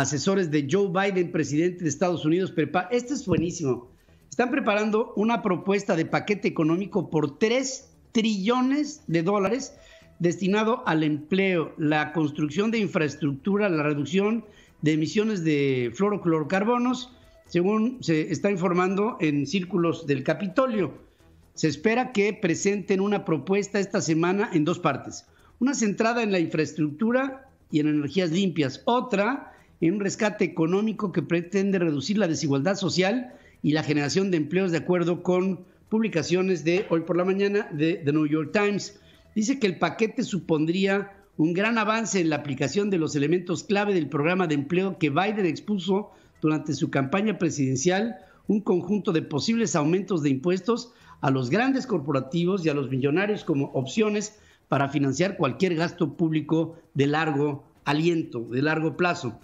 asesores de Joe Biden, presidente de Estados Unidos, este es buenísimo, están preparando una propuesta de paquete económico por 3 trillones de dólares destinado al empleo, la construcción de infraestructura, la reducción de emisiones de fluoroclorocarbonos, según se está informando en círculos del Capitolio. Se espera que presenten una propuesta esta semana en dos partes. Una centrada en la infraestructura y en energías limpias, otra en un rescate económico que pretende reducir la desigualdad social y la generación de empleos de acuerdo con publicaciones de hoy por la mañana de The New York Times. Dice que el paquete supondría un gran avance en la aplicación de los elementos clave del programa de empleo que Biden expuso durante su campaña presidencial, un conjunto de posibles aumentos de impuestos a los grandes corporativos y a los millonarios como opciones para financiar cualquier gasto público de largo aliento, de largo plazo.